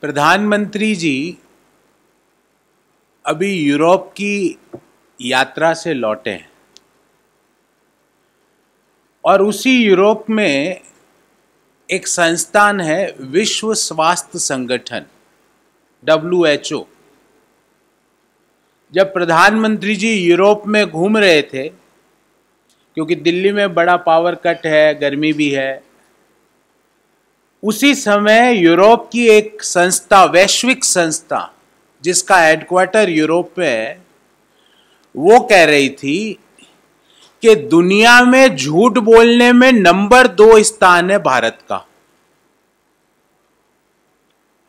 प्रधानमंत्री जी अभी यूरोप की यात्रा से लौटे हैं और उसी यूरोप में एक संस्थान है विश्व स्वास्थ्य संगठन डब्ल्यू एच ओ जब प्रधानमंत्री जी यूरोप में घूम रहे थे क्योंकि दिल्ली में बड़ा पावर कट है गर्मी भी है उसी समय यूरोप की एक संस्था वैश्विक संस्था जिसका हेडक्वार्टर यूरोप में है वो कह रही थी कि दुनिया में झूठ बोलने में नंबर दो स्थान है भारत का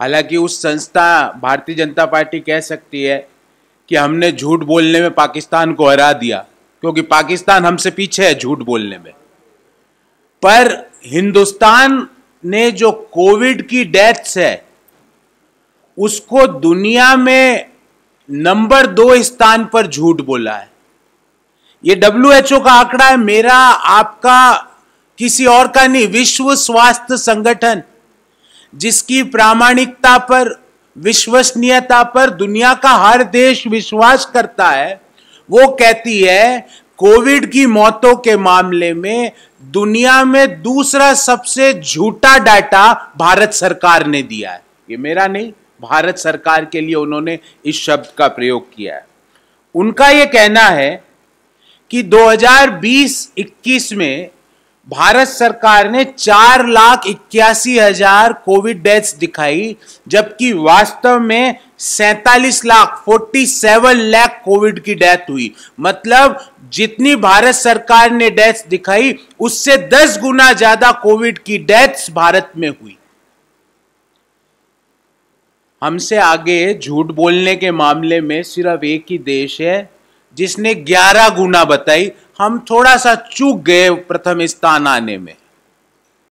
हालांकि उस संस्था भारतीय जनता पार्टी कह सकती है कि हमने झूठ बोलने में पाकिस्तान को हरा दिया क्योंकि पाकिस्तान हमसे पीछे है झूठ बोलने में पर हिंदुस्तान ने जो कोविड की डेथ्स है उसको दुनिया में नंबर दो स्थान पर झूठ बोला है ये डब्ल्यू एच ओ का आंकड़ा है मेरा आपका किसी और का नहीं विश्व स्वास्थ्य संगठन जिसकी प्रामाणिकता पर विश्वसनीयता पर दुनिया का हर देश विश्वास करता है वो कहती है कोविड की मौतों के मामले में दुनिया में दूसरा सबसे झूठा डाटा भारत सरकार ने दिया है ये मेरा नहीं भारत सरकार के लिए उन्होंने इस शब्द का प्रयोग किया है उनका यह कहना है कि 2020-21 में भारत सरकार ने चार लाख इक्यासी हजार कोविड डेथ्स दिखाई जबकि वास्तव में सैतालीस lakh forty seven lakh Covid की डेथ हुई मतलब जितनी भारत सरकार ने डेथ्स दिखाई उससे दस गुना ज्यादा कोविड की डेथ्स भारत में हुई हमसे आगे झूठ बोलने के मामले में सिर्फ एक ही देश है जिसने 11 गुना बताई हम थोड़ा सा चूक गए प्रथम स्थान आने में